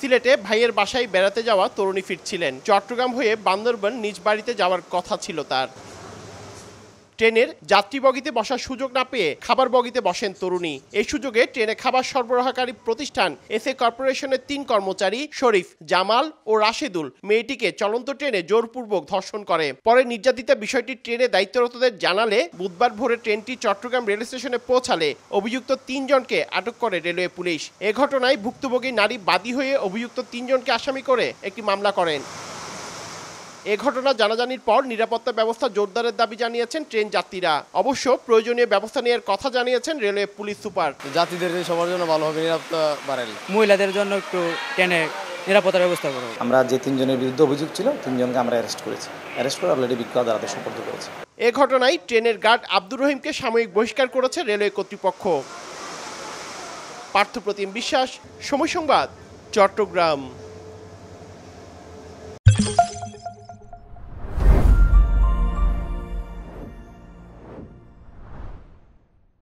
সিলেটে ভাইয়ের বাসায় বেড়াতে যাওয়া তরুণী ফিরছিলেন চট্টগ্রাম হয়ে বান্দরবান নিজ বাড়িতে যাওয়ার কথা ছিল তার ট্রেনের যাত্রী বগিতে বসার সুযোগ না পেয়ে খাবার বগিতে বসেন তরুণী এই সুযোগে ট্রেনে খাবার সরবরাহকারী প্রতিষ্ঠান এস এ কর্পোরেশনের তিন কর্মচারী শরীফ জামাল ও রাশেদুল মেয়েটিকে চলন্ত ট্রেনে জোরপূর্বক ধর্ষণ করে পরে নির্যাতিতা বিষয়টি ট্রেনে দায়িত্বরতদের জানালে বুধবার ভোরে ট্রেনটি চট্টগ্রাম রেল স্টেশনে পৌঁছালে অভিযুক্ত তিনজনকে আটক করে রেলওয়ে পুলিশ এ ঘটনায় ভুক্তভোগী নারী বাদী হয়ে অভিযুক্ত তিনজনকে আসামি করে একটি মামলা করেন এ ঘটনা জানাজানির পর নিরাপত্তা ব্যবস্থা জোরদারের দাবি জানিয়েছেন ট্রেন যাত্রীরা অবশ্য প্রয়োজনীয় ব্যবস্থা নেওয়ার কথা জানিয়েছেন রেলওয়ে পুলিশ সুপার যাত্রীদের সবার জন্য ভালো হবে নিরাপত্তা বাড়ালে মহিলাদের জন্য একটু ট্রেনে নিরাপত্তার ব্যবস্থা করব আমরা যে তিনজনের বিরুদ্ধে অভিযোগ ছিল তিনজনকে আমরা অ্যারেস্ট করেছি অ্যারেস্ট করে অলরেডি বিজ্ঞ আদালতে সুপর্দ করেছি এ ঘটনায় ট্রেনের গার্ড আব্দুর রহিমকে সাময়িক বহিষ্কার করেছে রেলওয়ে কর্তৃপক্ষ পার্থপ্রতিম বিশ্বাস সময় সংবাদ চট্টগ্রাম